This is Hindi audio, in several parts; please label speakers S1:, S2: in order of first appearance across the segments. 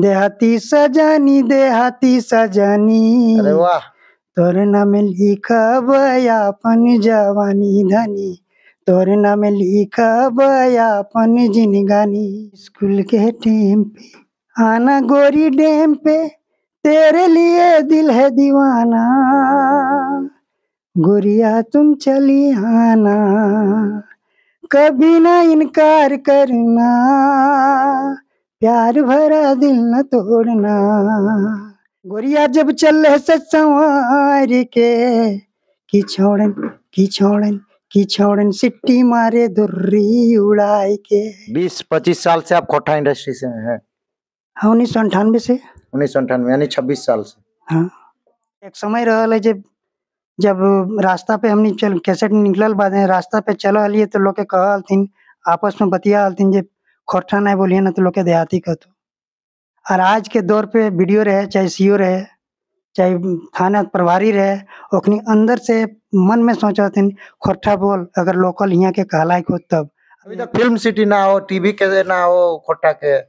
S1: देहाती सजानी देहाती सजानी अरे वाह तोर नाम लिखब अपन जवानी धनी तोर नाम लिखब अपन जिनगानी स्कूल के टेम पे आना गोरी डेम पे तेरे लिए दिल है दीवाना गोरिया तुम चली आना कभी ना इनकार करना प्यार भरा दिल न तोड़ना गोरिया जब चल सवार के की छोड़न की छोड़न की छोड़न सिट्टी मारे
S2: दुर्री उड़ाई के बीस पच्चीस साल से आप कोठा इंडस्ट्री से हैं हाँ उन्नीस सौ अंठानवे से उन्नीस सौ अंठानवे यानी छब्बीस साल से हाँ
S1: एक समय रहा जब जब रास्ता पे हमने चल कैसेट निकलल बाद रास्ता पे चल हलिए तो लोग के कहल आपस में बतिया हलथिन जब खोटा नहीं बोलिए ना तो लोग के देहाती कहते और आज के दौर पे वीडियो रहे चाहे सीओ रहे चाहे थाना प्रभारी रहे अपनी अंदर से मन में सोचते खोटा बोल अगर लोकल यहाँ के कहलाई
S2: को तब अभी तक फिल्म सिटी ना हो टीवी के ना हो खोटा के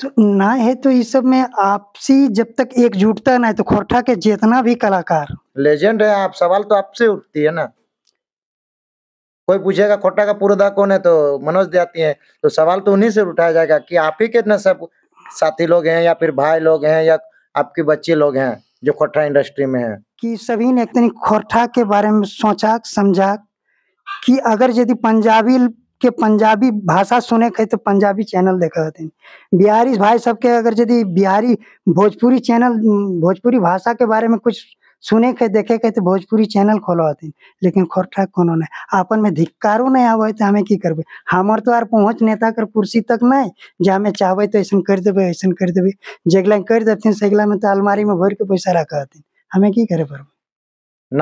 S1: तो ना है तो इस सब में आपसी जब तक एक जुटता ना है तो खोरठा के जितना भी कलाकार
S2: लेजेंड है आप सवाल तो आपसे उठती है ना कोई पूछेगा खोटा का पूर्वधा कौन है तो मनोज जाती है तो सवाल तो उन्हीं से उठाया जाएगा कि आप ही कितने सब साथी लोग हैं या फिर भाई लोग हैं या आपके बच्चे लोग हैं जो खोटा इंडस्ट्री में है
S1: कि सभी ने एक खोटा के बारे में सोचा समझा कि अगर यदि पंजाबी के पंजाबी भाषा सुने के तो पंजाबी चैनल देखा होते हैं बिहारी भाई सबके अगर यदि बिहारी भोजपुरी चैनल भोजपुरी भाषा के बारे में कुछ सुने के देखे के तो भोजपुरी चैनल खोलो हथिन लेकिन खोरठा कोनो नहीं अपन में धिक्कारो नहीं आवे तो हमें की करबे हमार तो आर पहुँच नेता कर कुर्सी तक नहीं जे हमें चाहबे तो ऐसा कर देबे ऐसा कर देबे जगला कर देथिन सगला में तो अलमारी में भर के पैसा रखा हथिन हमें की करे
S2: पर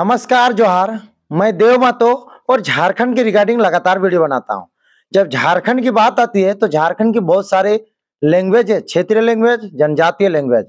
S2: नमस्कार जोहार मैं देव मातो और झारखंड की रिगार्डिंग लगातार वीडियो बनाता हूँ जब झारखंड की बात आती है तो झारखंड की बहुत सारे लैंग्वेज है क्षेत्रीय लैंग्वेज जनजातीय लैंग्वेज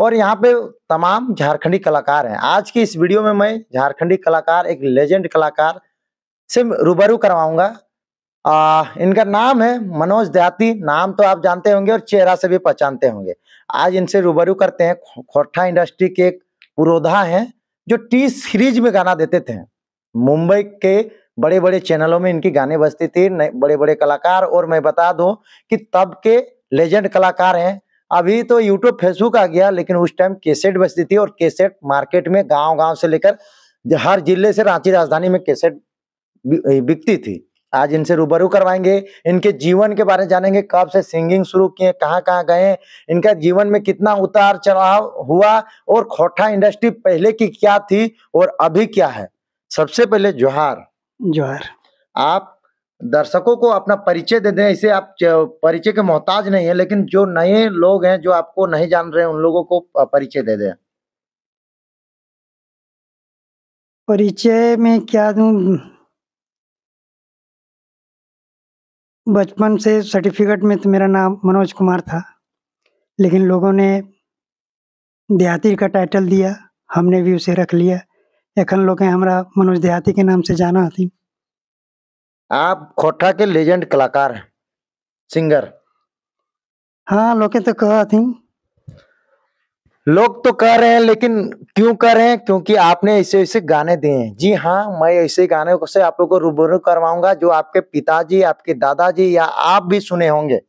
S2: और यहाँ पे तमाम झारखंडी कलाकार हैं आज की इस वीडियो में मैं झारखंडी कलाकार एक लेजेंड कलाकार से रूबरू करवाऊंगा इनका नाम है मनोज दयाती नाम तो आप जानते होंगे और चेहरा से भी पहचानते होंगे आज इनसे रूबरू करते हैं खोटा इंडस्ट्री के एक पुरोधा है जो टी सीरीज में गाना देते थे मुंबई के बड़े बड़े चैनलों में इनकी गाने बजती थी बड़े बड़े कलाकार और मैं बता दूं कि तब के लेजेंड कलाकार हैं अभी तो यूट्यूब फेसबुक आ गया लेकिन उस टाइम केसेट बचती थी और केसेट मार्केट में गांव गांव से लेकर हर जिले से रांची राजधानी में केसेट बिकती थी आज इनसे रूबरू करवाएंगे इनके जीवन के बारे में जानेंगे कब से सिंगिंग शुरू किए कहाँ कहाँ गए इनका जीवन में कितना उतार चढ़ाव हुआ और खोटा इंडस्ट्री पहले की क्या थी और अभी क्या है सबसे पहले जोहार जोहार आप दर्शकों को अपना परिचय दे दें इसे आप परिचय के मोहताज नहीं है लेकिन जो नए लोग हैं जो आपको नहीं जान रहे हैं उन लोगों को परिचय दे दें
S1: परिचय में क्या दू बचपन से सर्टिफिकेट में तो मेरा नाम मनोज कुमार था लेकिन लोगों ने देहाती का टाइटल दिया हमने भी उसे रख लिया एखन लोग हमारा मनोज देहाती के नाम से जाना थी
S2: आप खोटा के लेजेंड कलाकार हैं सिंगर हाँ लोग तो कह थी लोग तो कह रहे हैं लेकिन क्यों कर रहे हैं क्योंकि आपने ऐसे ऐसे गाने दिए हैं जी हाँ मैं ऐसे गाने से आप लोग को रूबरू करवाऊंगा जो आपके पिताजी आपके दादाजी या आप भी सुने होंगे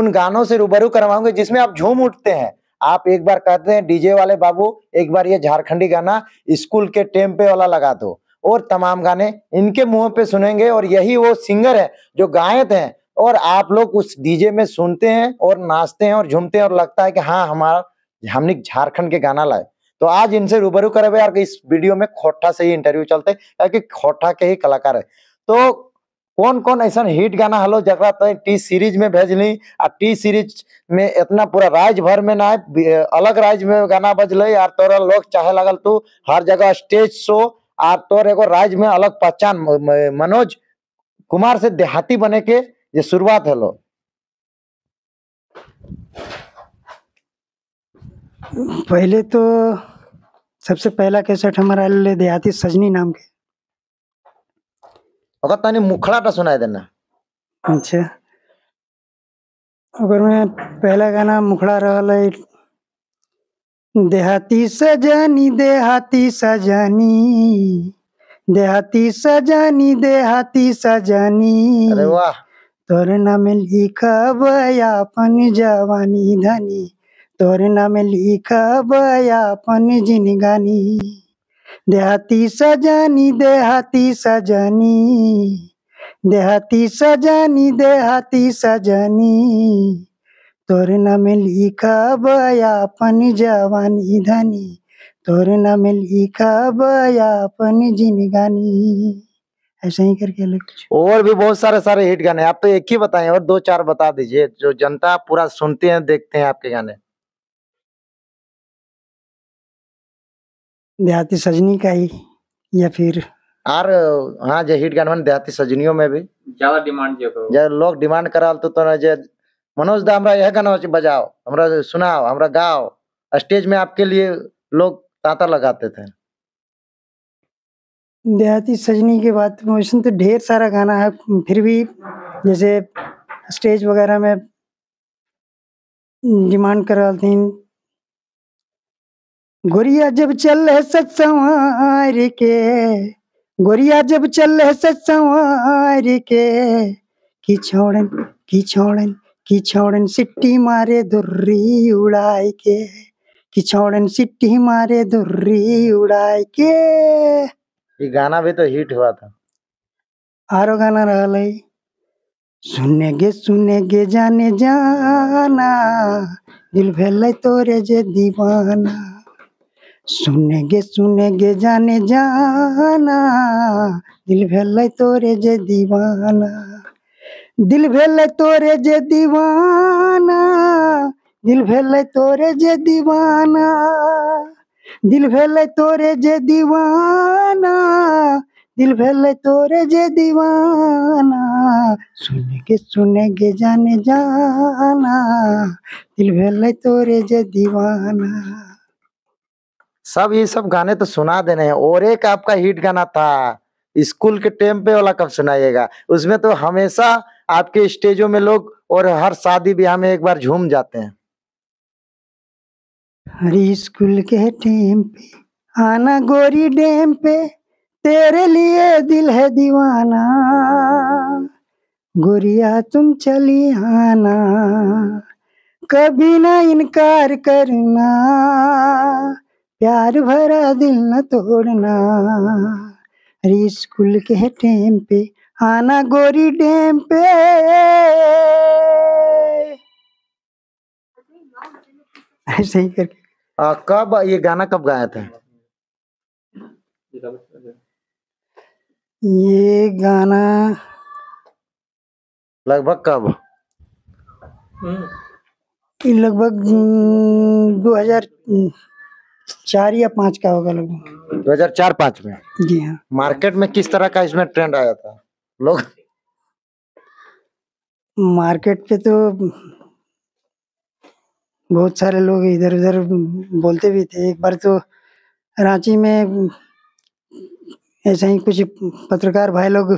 S2: उन गानों से रूबरू करवाऊंगे जिसमें आप झूम उठते हैं आप एक बार कहते हैं डीजे वाले बाबू एक बार ये झारखंडी गाना स्कूल के टेम पे वाला लगा दो और तमाम गाने इनके मुंह पे सुनेंगे और यही वो सिंगर है जो गायक है और आप लोग उस डीजे में सुनते हैं और नाचते हैं और झूमते हैं और लगता है कि हाँ हमारा हमने झारखंड के गाना लाए तो आज इनसे रूबरू करे यार इस वीडियो में खोटा से ही इंटरव्यू चलते क्योंकि खोटा के ही कलाकार है तो कौन कौन ऐसा हिट गाना हलो जरा तो टी सीरीज में भेज ली आ टी सीरीज में इतना पूरा राज्य भर में ना अलग राज्य में गाना बजल यार तोरा लोग चाहे लगल तू हर जगह स्टेज शो आप तोर एगो राज्य में अलग पहचान मनोज कुमार से देहाती बने के ये शुरुआत हलो पहले तो
S1: सबसे पहला कैसेट हमारा ले देहाती सजनी नाम के
S2: अगर तनी मुखड़ा टा सुनाई देना अच्छा
S1: अगर मैं पहला गाना मुखड़ा रहा देहाती सजनी देहाती सजनी देहाती सजनी देहाती सजनी अरे वाह तोर नाम लिखब अपन जवानी धनी तोर नाम लिखब अपन जिनगानी देहाती सजनी देहाती सजनी देहाती सजनी देहाती सजनी तोर नामे लिखाबया अपन जवानी धनी तोर नामे लिखाबया अपनी जिनगानी ऐसा ही करके
S2: कुछ और भी बहुत सारे सारे हिट गाने आप तो एक ही बताएं और दो चार बता दीजिए जो जनता पूरा सुनते हैं देखते हैं आपके गाने
S1: देहाती सजनी का ही या फिर
S2: आर हाँ जो हिट गाने देहाती सजनियों में भी ज्यादा डिमांड जो लोग डिमांड कराल तो तो ना जे मनोज दा हमरा यह गाना बजाओ हमरा सुनाओ हमरा गाओ स्टेज में आपके लिए लोग तांता लगाते थे
S1: देहाती सजनी के बाद वैसे तो ढेर सारा गाना है फिर भी जैसे स्टेज वगैरह में डिमांड कर रहा थी गोरिया जब चल है संवार के गोरिया जब चल है संवार के की छोड़न की छोड़न कि छौड़न सिट्टी मारे दुर्री उड़ाए के कि छौड़न सिट्टी मारे दुर्री उड़ाए के
S2: ये गाना भी तो हिट हुआ था
S1: आरो गाना रहल है सुने गे सुने गे जाने जाना दिल भेल तोरे जे दीवाना सुने गे सुने गे जाने जाना दिल भेल तोरे जे दीवाना दिल भेल तोरे जे दीवाना दिल भेल तोरे जे दीवाना दिल भेल तोरे जे दीवाना दिल भेल तोरे जे दीवाना सुन के सुन के जाने जाना दिल भेल तोरे जे दीवाना
S2: सब ये सब गाने तो सुना देने हैं और एक आपका हिट गाना था स्कूल के टाइम पे वाला कब सुनाइएगा उसमें तो हमेशा आपके स्टेजों में लोग और हर शादी ब्याह में एक बार झूम जाते हैं
S1: हरी स्कूल के टाइम पे आना गोरी डेम पे तेरे लिए दिल है दीवाना गोरिया तुम चली आना कभी ना इनकार करना प्यार भरा दिल न तोड़ना हरी स्कूल के टेम पे आना गोरी डैम पे ऐसे ही करके
S2: आ, कब ये गाना कब गाया था
S1: ये गाना
S2: लगभग कब
S1: लगभग 2004 हम्म, या पांच का होगा लगभग
S2: 2004 पांच में जी हाँ मार्केट में किस तरह का इसमें ट्रेंड आया था लोग
S1: मार्केट पे तो बहुत सारे लोग इधर उधर बोलते भी थे एक बार तो रांची में ऐसा ही कुछ पत्रकार भाई लोग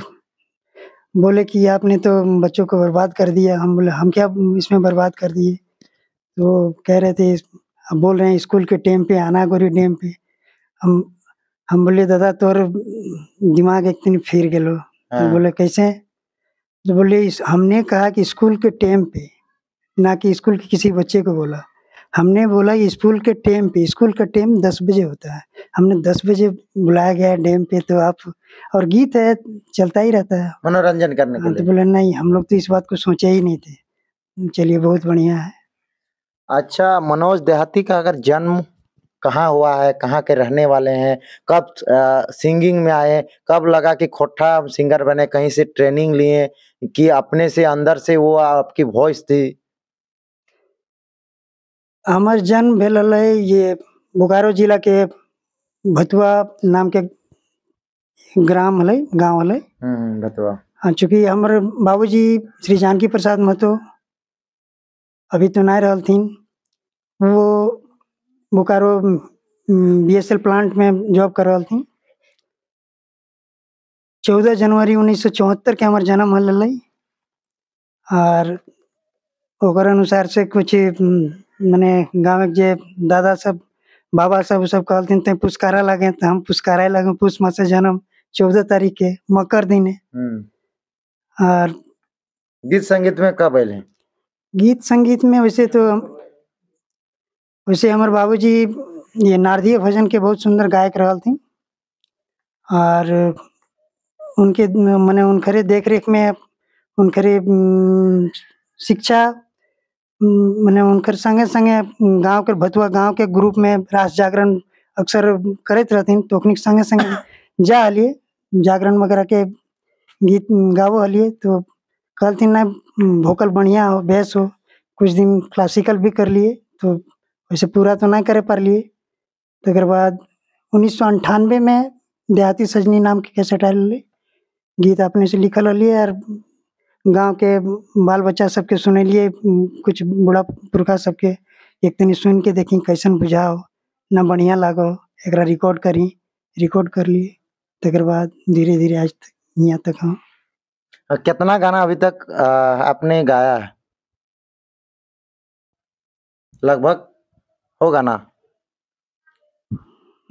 S1: बोले कि आपने तो बच्चों को बर्बाद कर दिया हम बोले हम क्या इसमें बर्बाद कर दिए तो कह रहे थे अब बोल रहे हैं स्कूल के टाइम पे आना गोरी टाइम पे हम हम बोले दादा तोर दिमाग एक दिन फिर गए तो हाँ। बोले कैसे तो बोले हमने कहा कि स्कूल के टाइम पे ना कि स्कूल के किसी बच्चे को बोला हमने बोला स्कूल के टाइम पे स्कूल का टाइम दस बजे होता है हमने दस बजे बुलाया गया डैम पे तो आप और गीत है चलता ही रहता है
S2: मनोरंजन करने के हाँ, तो लिए। तो
S1: बोले नहीं हम लोग तो इस बात को सोचे ही नहीं थे चलिए बहुत बढ़िया है
S2: अच्छा मनोज देहाती का अगर जन्म कहाँ हुआ है कहाँ के रहने वाले हैं कब सिंगिंग में आए कब लगा कि खोटा सिंगर बने कहीं से ट्रेनिंग लिए कि अपने से अंदर से वो आपकी वॉइस थी
S1: हमार जन्म भेल ये बोकारो जिला के भतुआ नाम के ग्राम हल गाँव हल हम्म, हम्म, भतुआ हाँ चूँकि हमारे बाबूजी श्री जानकी प्रसाद महतो अभी तो नहीं रहा थी वो Bokaro B S L plant में जॉब कर रहा थी चौदह जनवरी उन्नीस सौ चौहत्तर के हमारे जन्म हल और ओकर अनुसार से कुछ मैंने गाँव के जे दादा सब बाबा सब सब कहलथिन ते पुस्कारा लगे तो हम पुस्कारा लगे पुष मास जन्म चौदह तारीख के मकर दिन है
S2: हम्म। और गीत संगीत में कब आये
S1: गीत संगीत में वैसे तो वैसे हमर बाबूजी ये नारदीय भजन के बहुत सुंदर गायक रहल थी और उनके मने उनखरे देख रेख में उनखरे शिक्षा मैंने उनकर संगे संगे गांव के भतुआ गांव के ग्रुप में राष्ट्र जागरण अक्सर करते रहती तो संगे संगे जा हलिए जागरण वगैरह के गीत गावो हलिए तो कहते ना वोकल बढ़िया हो बेस हो कुछ दिन क्लासिकल भी कर लिए तो वैसे पूरा तो ना करे पारलिए तो बाद उन्नीस सौ अंठानवे में देहाती सजनी नाम के कैसे आयल रही गीत अपने से लिखल रही और गांव के बाल बच्चा सबके लिए कुछ बुढ़ा पुरखा सबके एक दिन सुन के देखी कैसन बुझाओ ना बढ़िया लागो एक रिकॉर्ड करी रिकॉर्ड कर लिए तकर तो बाद धीरे धीरे आज तक यहाँ तक हाँ
S2: कितना गाना अभी तक आपने गाया है लगभग होगा ना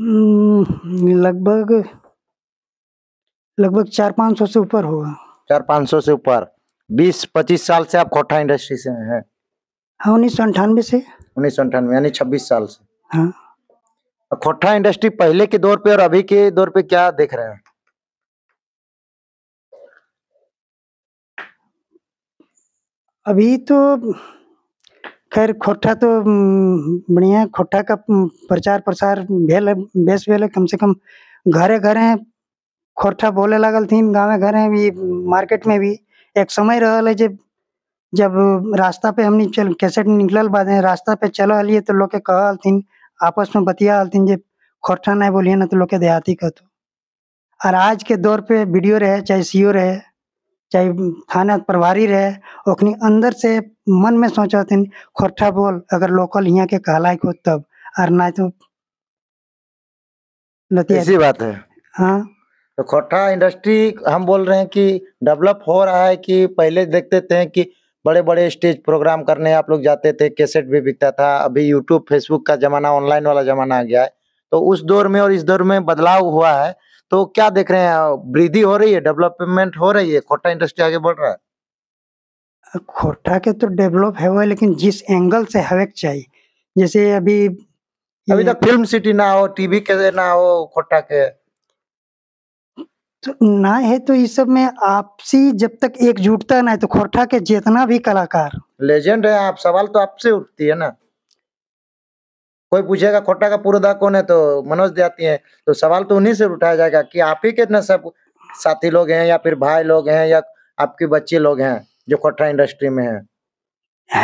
S1: हम्म, लगभग लगभग चार पाँच सौ से ऊपर होगा
S2: चार पाँच सौ से ऊपर बीस पच्चीस साल से आप खोटा इंडस्ट्री से हैं हाँ उन्नीस सौ अंठानवे से उन्नीस सौ अंठानवे यानी छब्बीस साल से हाँ खोटा इंडस्ट्री पहले के दौर पे और अभी के दौर पे क्या देख रहे हैं
S1: अभी तो खैर खोटा तो बढ़िया खोटा का प्रचार प्रसार भेल बेस भेल कम से कम घरे घरे खोटा बोले लगल थी गाँव घरे भी मार्केट में भी एक समय रहा है जब जब रास्ता पे हमने चल कैसेट निकलल बाद रास्ता पे चल हलिए तो लोग के कहल थी आपस में बतिया हल थी जे खोटा नहीं बोलिए ना तो लोग के देहाती कहतो और आज के दौर पे वीडियो रहे चाहे सीओ रहे चाहे थाना प्रभारी रहे ओखनी अंदर से मन में सोच खोटा बोल अगर लोकल यहाँ के कहलाय हो तब और ना तो ऐसी बात है हाँ
S2: तो खोटा इंडस्ट्री हम बोल रहे हैं कि डेवलप हो रहा है कि पहले देखते थे कि बड़े बड़े स्टेज प्रोग्राम करने आप लोग जाते थे कैसेट भी बिकता था अभी यूट्यूब फेसबुक का जमाना ऑनलाइन वाला जमाना आ गया है तो उस दौर में और इस दौर में बदलाव हुआ है तो क्या देख रहे हैं वृद्धि हो रही है डेवलपमेंट हो रही है खोटा इंडस्ट्री आगे बढ़ रहा है
S1: खोटा के तो डेवलप है हुआ लेकिन जिस एंगल से हवेक चाहिए जैसे अभी
S2: अभी तक फिल्म सिटी ना हो टीवी के ना हो खोटा के
S1: तो ना है तो इस सब में आपसी जब तक एकजुटता ना है तो खोटा के जितना भी कलाकार
S2: लेजेंड है आप सवाल तो आपसे उठती है ना कोई पूछेगा खोटा का पुरोधा कौन है तो मनोज जाती है तो सवाल तो उन्हीं से उठाया जाएगा कि आप ही कितने सब साथी लोग हैं या फिर भाई लोग हैं या आपके बच्चे लोग हैं जो खोटा इंडस्ट्री में है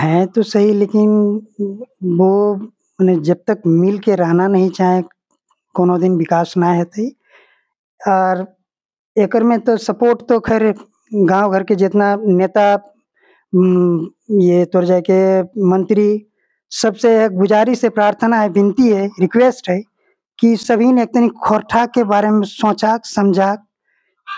S1: हैं तो सही लेकिन वो उन्हें जब तक मिल के रहना नहीं चाहे कोनो दिन विकास ना है थी। और एकर में तो सपोर्ट तो खैर गांव घर के जितना नेता ये तोड़ जाए के मंत्री सबसे गुजारिश है प्रार्थना है विनती है रिक्वेस्ट है कि सभी ने एक खोरठा के बारे में सोचा समझा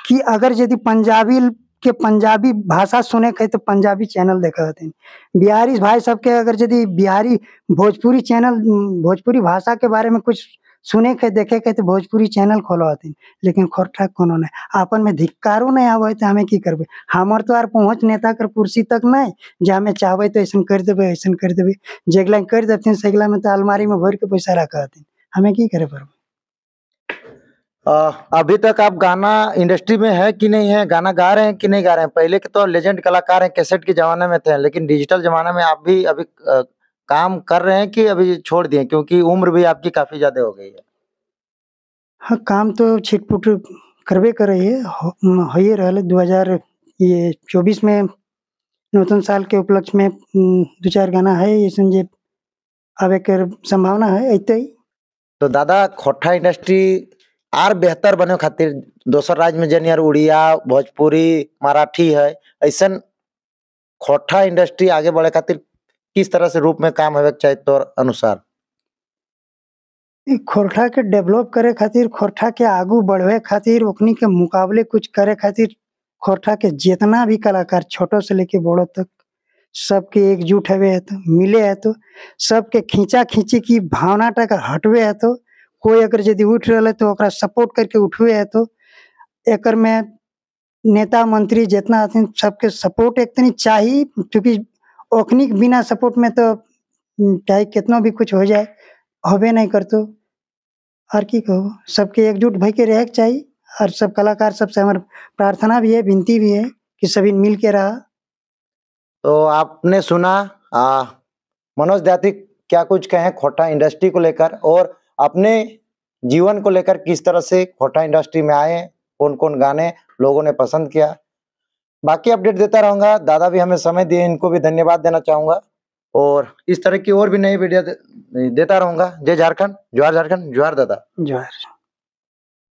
S1: कि अगर यदि पंजाबी के पंजाबी भाषा सुने कहे तो पंजाबी चैनल देखा होते हैं बिहारी भाई सबके अगर यदि बिहारी भोजपुरी चैनल भोजपुरी भाषा के बारे में कुछ सुने के देखे के तो भोजपुरी चैनल खोलो हथिन लेकिन खोटा कोनो नहीं अपन में धिक्कारो नहीं आवे तो हमें की करब हमार तो आर पहुँच नेता कर कुर्सी तक नहीं जे हमें चाहबे तो ऐसा कर देवे ऐसा कर देवे जगला कर देथिन सगला में तो अलमारी में भर के पैसा रख हथिन हमें की करे पड़बे
S2: अभी तक आप गाना इंडस्ट्री में है कि नहीं है गाना गा रहे हैं कि नहीं गा रहे हैं पहले के तो लेजेंड कलाकार हैं कैसेट के जमाने में थे लेकिन डिजिटल जमाने में आप भी अभी काम कर रहे हैं कि अभी छोड़ दिए क्योंकि उम्र भी आपकी काफी ज्यादा हो गई है
S1: हाँ काम तो छिटपुट करवे कर रही है रहल दो हजार ये चौबीस में नूतन साल के उपलक्ष्य में दो चार गाना है ये संजय आवे कर संभावना है ऐसे ही
S2: तो दादा खोटा इंडस्ट्री आर बेहतर बने खातिर दोसर राज्य में जन उड़िया भोजपुरी मराठी है ऐसा खोटा इंडस्ट्री आगे बढ़े खातिर किस तरह से रूप में काम है चाहिए अनुसार
S1: खोरठा के डेवलप करे खातिर खोरठा के आगू बढ़वे खातिर ओकनी के मुकाबले कुछ करे खातिर खोरठा के जितना भी कलाकार छोटो से लेके बड़ो तक सबके एकजुट हवे है तो मिले है तो सबके खींचा खींची की भावना टक हटवे है तो कोई अगर यदि उठ रहा है तो ओकरा सपोर्ट करके उठवे है तो एक में नेता मंत्री जितना सबके सपोर्ट एक तनी चाहिए क्योंकि ओखनी बिना सपोर्ट में तो हम्म, चाहे कितना भी कुछ हो जाए होबे नहीं करतो और की कहो सबके एकजुट भय के रहे के चाहिए और सब कलाकार सबसे हमारे प्रार्थना भी है विनती भी है
S2: कि सभी मिल के रहा तो आपने सुना मनोज दयाती क्या कुछ कहे खोटा इंडस्ट्री को लेकर और अपने जीवन को लेकर किस तरह से खोटा इंडस्ट्री में आए कौन कौन गाने लोगों ने पसंद किया बाकी अपडेट देता रहूंगा दादा भी हमें समय दिए इनको भी धन्यवाद देना चाहूंगा और इस तरह की और भी नई वीडियो देता रहूंगा जय झारखंड जोहार झारखंड जोहार दादा
S1: जोहार